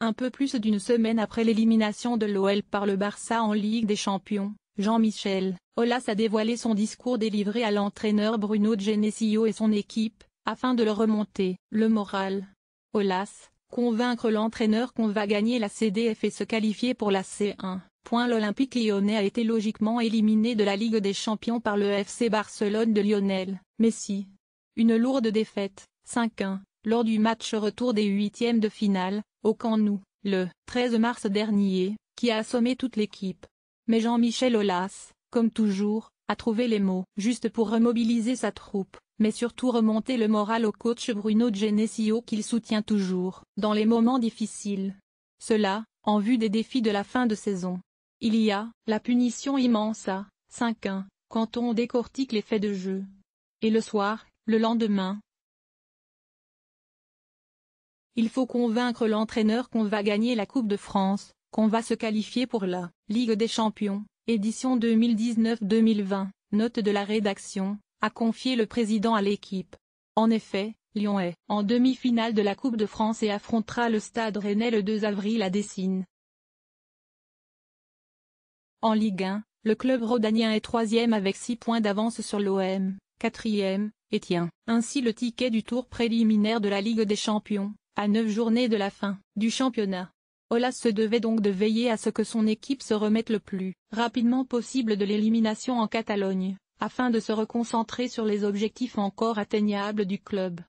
Un peu plus d'une semaine après l'élimination de l'OL par le Barça en Ligue des Champions, Jean-Michel Aulas a dévoilé son discours délivré à l'entraîneur Bruno Genesio et son équipe, afin de le remonter. Le moral. Aulas, Convaincre l'entraîneur qu'on va gagner la CDF et se qualifier pour la C1. L'Olympique lyonnais a été logiquement éliminé de la Ligue des champions par le FC Barcelone de Lionel Messi. Une lourde défaite, 5-1, lors du match retour des huitièmes de finale, au Camp Nou, le 13 mars dernier, qui a assommé toute l'équipe. Mais Jean-Michel Aulas, comme toujours, a trouvé les mots juste pour remobiliser sa troupe mais surtout remonter le moral au coach Bruno Genesio qu'il soutient toujours dans les moments difficiles. Cela, en vue des défis de la fin de saison. Il y a, la punition immense à 5-1, quand on décortique les faits de jeu. Et le soir, le lendemain, il faut convaincre l'entraîneur qu'on va gagner la Coupe de France, qu'on va se qualifier pour la Ligue des Champions, édition 2019-2020, note de la rédaction a confié le président à l'équipe. En effet, Lyon est en demi-finale de la Coupe de France et affrontera le Stade Rennais le 2 avril à Dessine. En Ligue 1, le club rhodanien est troisième avec 6 points d'avance sur l'OM, quatrième, et tient ainsi le ticket du tour préliminaire de la Ligue des Champions, à 9 journées de la fin du championnat. Olas se devait donc de veiller à ce que son équipe se remette le plus rapidement possible de l'élimination en Catalogne, afin de se reconcentrer sur les objectifs encore atteignables du club.